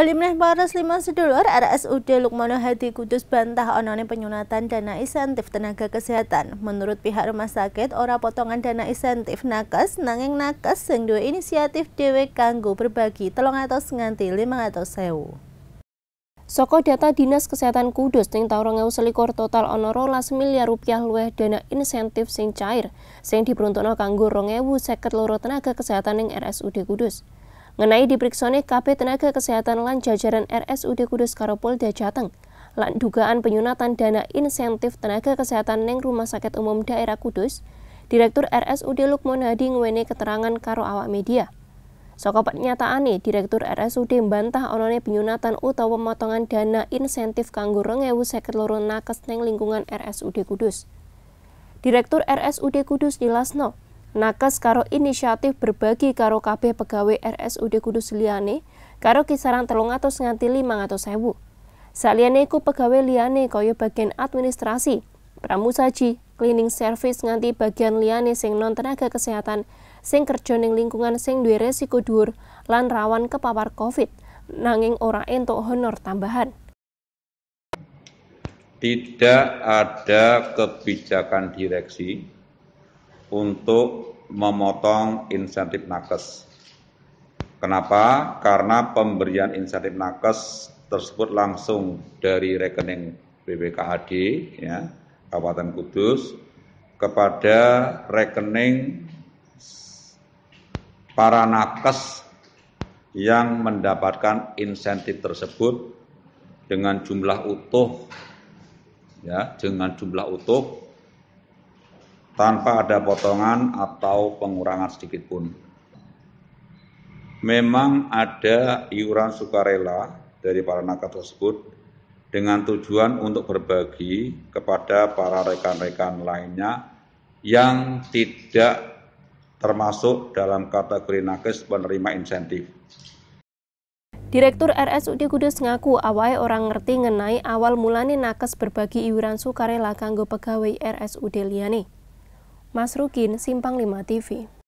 Bali meneh Polres Lima Sedulur RSUD Lukmono Hadi Kudus bantah onone penyunatan dana insentif tenaga kesehatan. Menurut pihak rumah sakit, ora potongan dana insentif nakes, nanging nakes sing duwe inisiatif dhewe kanggo berbagi telung atau nganti atau sewu. Soko data Dinas Kesehatan Kudus ning taun selikur total ana 12 miliar rupiah luweh dana insentif sing cair sing diperuntukkan kanggo 2052 tenaga kesehatan ning RSUD Kudus. Mengenai diperiksone KP Tenaga Kesehatan lan jajaran RSUD Kudus Karopolda Jateng, lan dugaan penyunatan dana insentif tenaga kesehatan neng Rumah Sakit Umum Daerah Kudus, Direktur RSUD Lukman Hadi ngwene keterangan karo awak media. pernyataan nih, e, Direktur RSUD membantah onone penyunatan utawa pemotongan dana insentif kanggo lorun nakes neng lingkungan RSUD Kudus. Direktur RSUD Kudus no, nakes karo inisiatif berbagi karo kabeh pegawai RSUD Kudus liyane karo kisaran telung atau nganti lima atus sewu. Saliyane iku pegawai liyane kaya bagian administrasi, pramusaji, cleaning service nganti bagian liyane sing non tenaga kesehatan sing kerja ning lingkungan sing duwe resiko dhuwur lan rawan kepapar Covid nanging ora entuk honor tambahan. Tidak ada kebijakan direksi untuk memotong insentif nakes. Kenapa? Karena pemberian insentif nakes tersebut langsung dari rekening BPKHD ya, Kabupaten Kudus kepada rekening para nakes yang mendapatkan insentif tersebut dengan jumlah utuh ya dengan jumlah utuh tanpa ada potongan atau pengurangan sedikit pun. Memang ada iuran sukarela dari para nakes tersebut dengan tujuan untuk berbagi kepada para rekan-rekan lainnya yang tidak termasuk dalam kategori nakes penerima insentif. Direktur RSUD Kudus ngaku awal orang ngerti mengenai awal mulanya nakes berbagi iuran sukarela kanggo pegawai RSUD Liani. Mas Rukin, Simpang 5 TV.